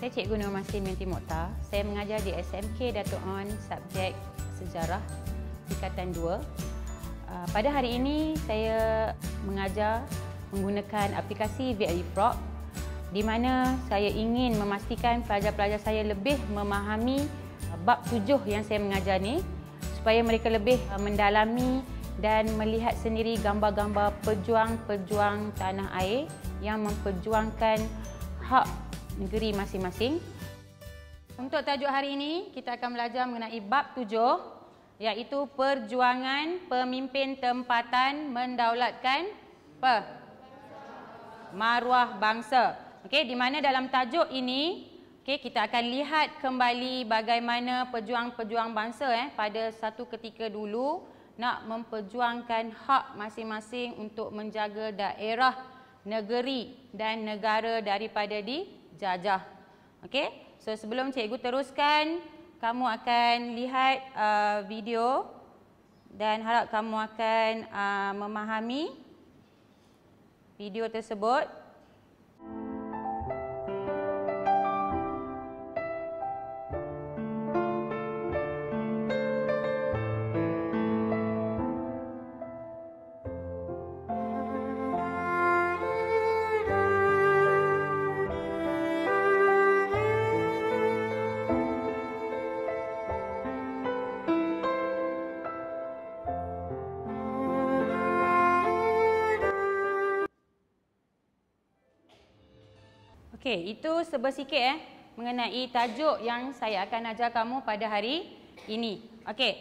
Saya Cikgu Nur Masih binti Mokta. Saya mengajar di SMK Datuk On subjek sejarah tingkatan 2. Ah, pada hari ini saya mengajar menggunakan aplikasi VLE Prop di mana saya ingin memastikan pelajar-pelajar saya lebih memahami ah, bab tujuh yang saya mengajar ni supaya mereka lebih ah, mendalami dan melihat sendiri gambar-gambar pejuang-pejuang tanah air yang memperjuangkan hak negeri masing-masing. Untuk tajuk hari ini, kita akan belajar mengenai bab tujuh iaitu perjuangan pemimpin tempatan mendaulatkan apa? maruah bangsa. Okey, di mana dalam tajuk ini, okey kita akan lihat kembali bagaimana pejuang-pejuang bangsa eh pada satu ketika dulu nak memperjuangkan hak masing-masing untuk menjaga daerah, negeri dan negara daripada di jajah. Okey. So sebelum cikgu teruskan, kamu akan lihat uh, video dan harap kamu akan uh, memahami video tersebut. Okey, itu sebersikit eh mengenai tajuk yang saya akan ajar kamu pada hari ini. Okey.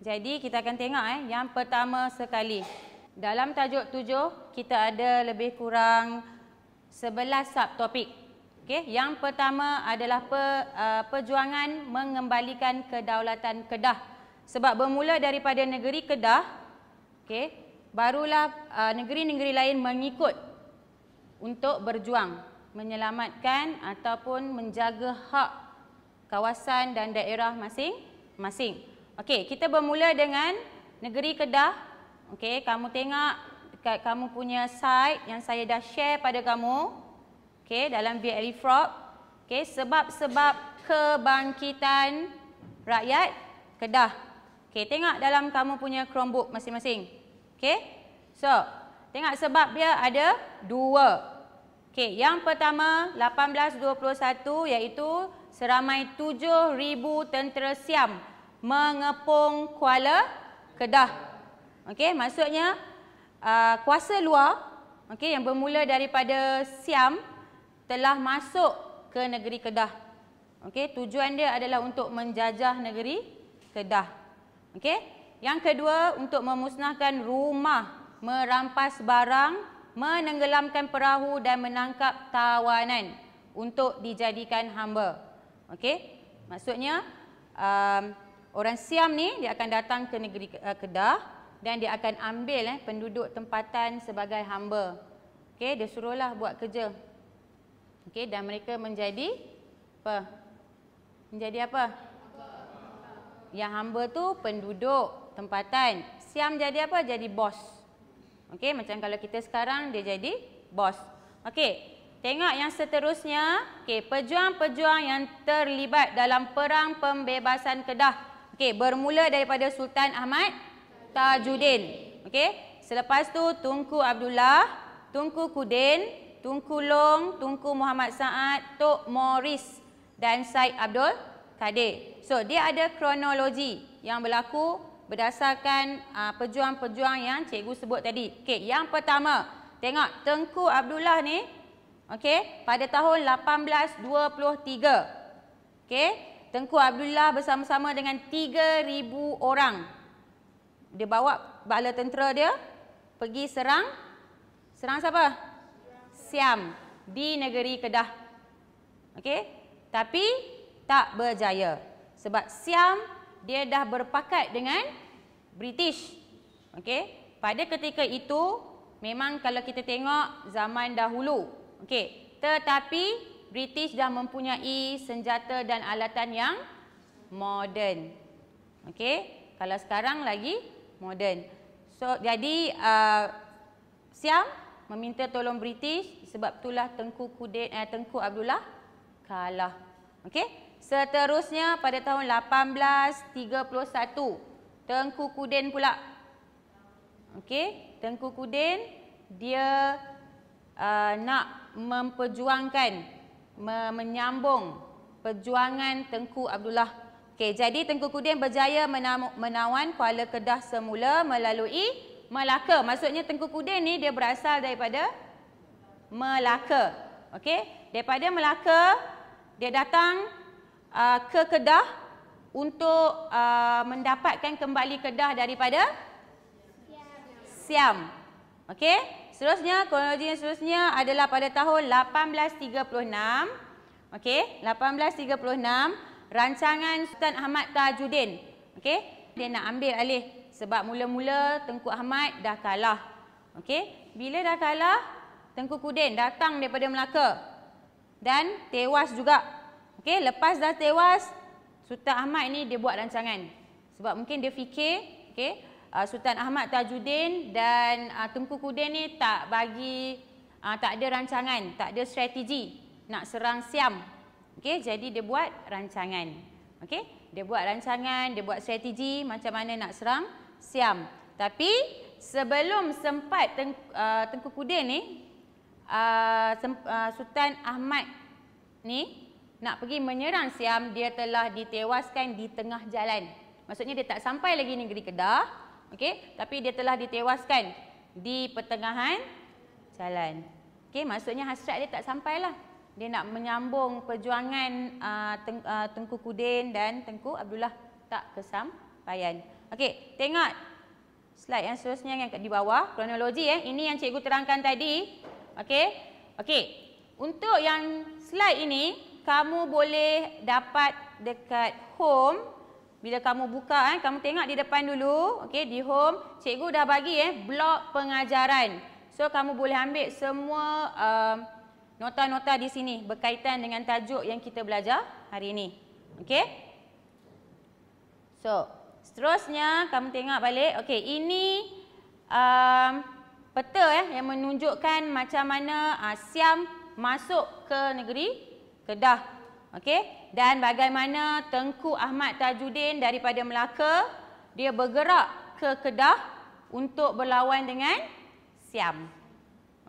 Jadi kita akan tengok eh yang pertama sekali. Dalam tajuk Tujuh kita ada lebih kurang 11 topik. Okey, yang pertama adalah pe, uh, perjuangan mengembalikan kedaulatan Kedah. Sebab bermula daripada negeri Kedah, okey, barulah uh, negeri-negeri uh, lain mengikut untuk berjuang menyelamatkan ataupun menjaga hak kawasan dan daerah masing-masing. Okey, kita bermula dengan negeri Kedah. Okey, kamu tengok dekat kamu punya site yang saya dah share pada kamu. Okey, dalam VLE Frog. Okey, sebab-sebab kebangkitan rakyat Kedah. Okey, tengok dalam kamu punya Chromebook masing-masing. Okey, so tengok sebab dia ada Dua. Okey, yang pertama 1821 iaitu seramai 7000 tentera Siam mengepung Kuala Kedah. Okey, maksudnya uh, kuasa luar okey yang bermula daripada Siam telah masuk ke negeri Kedah. Okey, tujuan dia adalah untuk menjajah negeri Kedah. Okey, yang kedua untuk memusnahkan rumah, merampas barang menenggelamkan perahu dan menangkap tawanan untuk dijadikan hamba. Okey? Maksudnya um, orang Siam ni dia akan datang ke negeri uh, Kedah dan dia akan ambil eh, penduduk tempatan sebagai hamba. Okey, dia suruhlah buat kerja. Okey, dan mereka menjadi apa? Menjadi apa? Yang hamba tu penduduk tempatan. Siam jadi apa? Jadi bos. Okey, macam kalau kita sekarang dia jadi bos. Okey, tengok yang seterusnya. Okey, pejuang-pejuang yang terlibat dalam perang pembebasan Kedah. Okey, bermula daripada Sultan Ahmad Tajuddin. Okey, selepas tu Tunku Abdullah, Tunku Kudin, Tunku Long, Tunku Muhammad Saad, Tok Morris dan Syed Abdul Kadir. So, dia ada kronologi yang berlaku berdasarkan ah, pejuang-pejuang yang cikgu sebut tadi. Okey, yang pertama, tengok Tengku Abdullah ni okey, pada tahun 1823. Okey, Tengku Abdullah bersama-sama dengan 3000 orang dia bawa bala tentera dia pergi serang serang siapa? Siam di negeri Kedah. Okey? Tapi tak berjaya. Sebab Siam dia dah berpakat dengan British. Okey. Pada ketika itu memang kalau kita tengok zaman dahulu. Okey. Tetapi British dah mempunyai senjata dan alatan yang moden. Okey. Kalau sekarang lagi moden. So jadi uh, Siam meminta tolong British sebab itulah Tengku Kudin eh, Tengku Abdullah kalah. Okey. Seterusnya pada tahun 1831 Tengku Kudin pula. Okey, Tengku Kudin dia uh, nak memperjuangkan me menyambung perjuangan Tengku Abdullah. Okey, jadi Tengku Kudin berjaya menawan Kuala Kedah semula melalui Melaka. Maksudnya Tengku Kudin ni dia berasal daripada Melaka. Okey, daripada Melaka dia datang uh, ke Kedah untuk uh, mendapatkan kembali Kedah daripada Siam. Okey? Seterusnya kronologi yang seterusnya adalah pada tahun 1836. Okey? 1836 rancangan Sultan Ahmad Tajuddin. Okey? Dia nak ambil alih sebab mula-mula Tengku Ahmad dah kalah. Okey? Bila dah kalah, Tengku Kudin datang daripada Melaka dan tewas juga Okey, lepas dah tewas, Sultan Ahmad ni dia buat rancangan. Sebab mungkin dia fikir, okey, uh, Sultan Ahmad Tajuddin dan uh, Tengku Kudin ni tak bagi uh, tak ada rancangan, tak ada strategi nak serang Siam. Okey, jadi dia buat rancangan. Okey, dia buat rancangan, dia buat strategi macam mana nak serang Siam. Tapi sebelum sempat Tengku Kudin ni Sultan Ahmad ni nak pergi menyerang Siam, dia telah ditewaskan di tengah jalan. Maksudnya dia tak sampai lagi negeri Kedah, okey, tapi dia telah ditewaskan di pertengahan jalan. Okey, maksudnya hasrat dia tak sampailah. Dia nak menyambung perjuangan uh, Teng uh, Tengku Kudin dan Tengku Abdullah tak kesampaian. Okey, tengok slide yang seterusnya yang di bawah, kronologi eh. Ini yang cikgu terangkan tadi. Okey. Okey. Untuk yang slide ini, kamu boleh dapat dekat home. Bila kamu buka, eh, kamu tengok di depan dulu. Okay, di home, cikgu dah bagi eh, blok pengajaran. So, kamu boleh ambil semua um, nota-nota uh, di sini berkaitan dengan tajuk yang kita belajar hari ini. Okay? So, seterusnya kamu tengok balik. Okay, ini um, peta eh, yang menunjukkan macam mana uh, Siam masuk ke negeri Kedah. Okey. Dan bagaimana Tengku Ahmad Tajuddin daripada Melaka, dia bergerak ke Kedah untuk berlawan dengan Siam.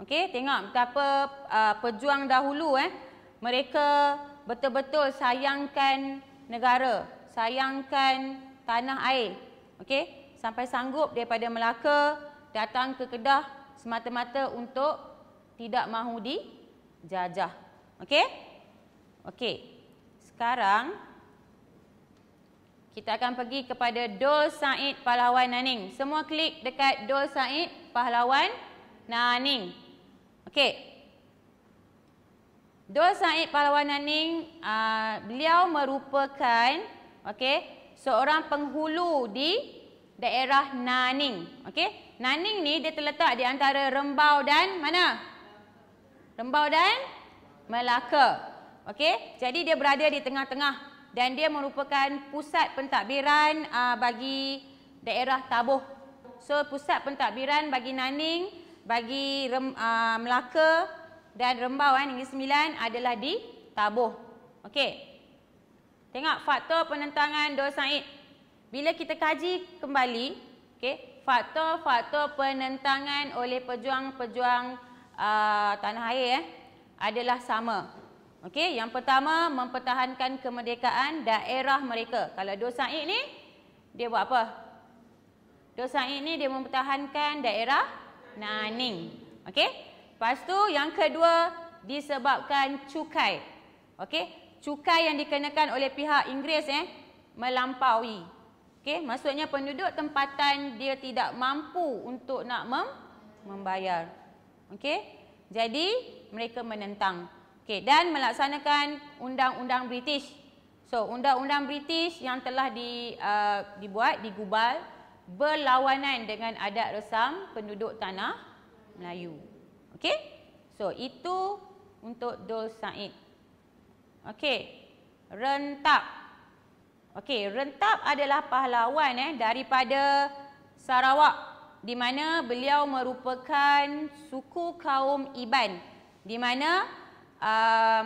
Okey, tengok betapa uh, pejuang dahulu eh mereka betul-betul sayangkan negara, sayangkan tanah air. Okey, sampai sanggup daripada Melaka datang ke Kedah semata-mata untuk tidak mahu dijajah. Okey? Okey. Sekarang kita akan pergi kepada Dol Said Pahlawan Naning. Semua klik dekat Dol Said Pahlawan Naning. Okey. Dol Said Pahlawan Naning uh, beliau merupakan okey seorang penghulu di daerah Naning. Okey. Naning ni dia terletak di antara Rembau dan mana? Rembau dan Melaka. Okey, jadi dia berada di tengah-tengah dan dia merupakan pusat pentadbiran uh, bagi daerah Tabuh. So pusat pentadbiran bagi Naning, bagi Rem, uh, Melaka dan Rembau kan, Negeri Sembilan adalah di Tabuh. Okey. Tengok faktor penentangan Dua Said. Bila kita kaji kembali, okey, faktor-faktor penentangan oleh pejuang-pejuang uh, tanah air eh adalah sama. Okey, yang pertama mempertahankan kemerdekaan daerah mereka. Kalau Dua Said ni dia buat apa? Dua Said ni dia mempertahankan daerah Naning. Okey? Pastu yang kedua disebabkan cukai. Okey? Cukai yang dikenakan oleh pihak Inggeris eh melampaui. Okey, maksudnya penduduk tempatan dia tidak mampu untuk nak mem membayar. Okey? Jadi mereka menentang. Okay dan melaksanakan undang-undang British. So, undang-undang British yang telah di, uh, dibuat, digubal berlawanan dengan adat resam penduduk tanah Melayu. Okay. So, itu untuk Dol Said. Okey. Rentap. Okay. Rentap adalah pahlawan eh daripada Sarawak di mana beliau merupakan suku kaum Iban di mana um,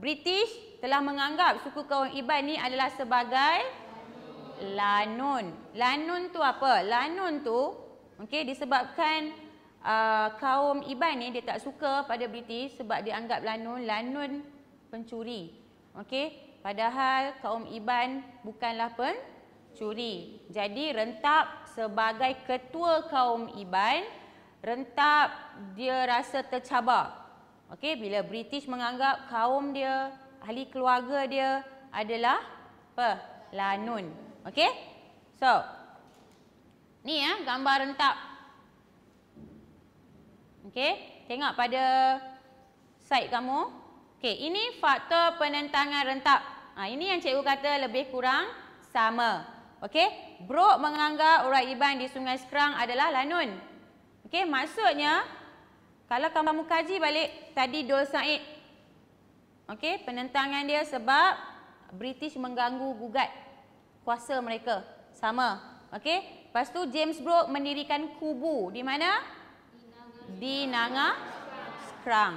British telah menganggap suku kaum Iban ni adalah sebagai Lanun. Lanun tu apa? Lanun tu okey, disebabkan uh, kaum Iban ni dia tak suka pada British sebab dia anggap Lanun, Lanun pencuri. okey. Padahal kaum Iban bukanlah pencuri. Jadi rentap sebagai ketua kaum Iban, rentap dia rasa tercabar. Okey, bila British menganggap kaum dia, ahli keluarga dia adalah lanun. Okey? So, ni ya gambar rentap. Okey, tengok pada side kamu. Okey, ini faktor penentangan rentap. Ha, ini yang cikgu kata lebih kurang sama. Okey, Brok menganggap orang Iban di Sungai Skrang adalah lanun. Okey, maksudnya kalau kamu kaji balik tadi Dol Said. Okey, penentangan dia sebab British mengganggu gugat kuasa mereka. Sama. Okey. Lepas tu James Brooke mendirikan kubu di mana? Di Nanga Skrang.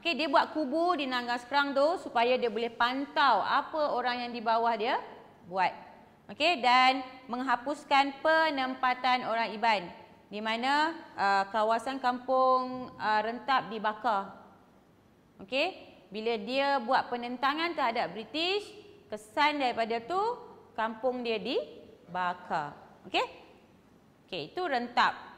Okey, dia buat kubu di Nanga Skrang tu supaya dia boleh pantau apa orang yang di bawah dia buat. Okey, dan menghapuskan penempatan orang Iban di mana uh, kawasan kampung uh, rentap dibakar. Okey, bila dia buat penentangan terhadap British, kesan daripada tu kampung dia dibakar. Okey? Okey, itu rentap.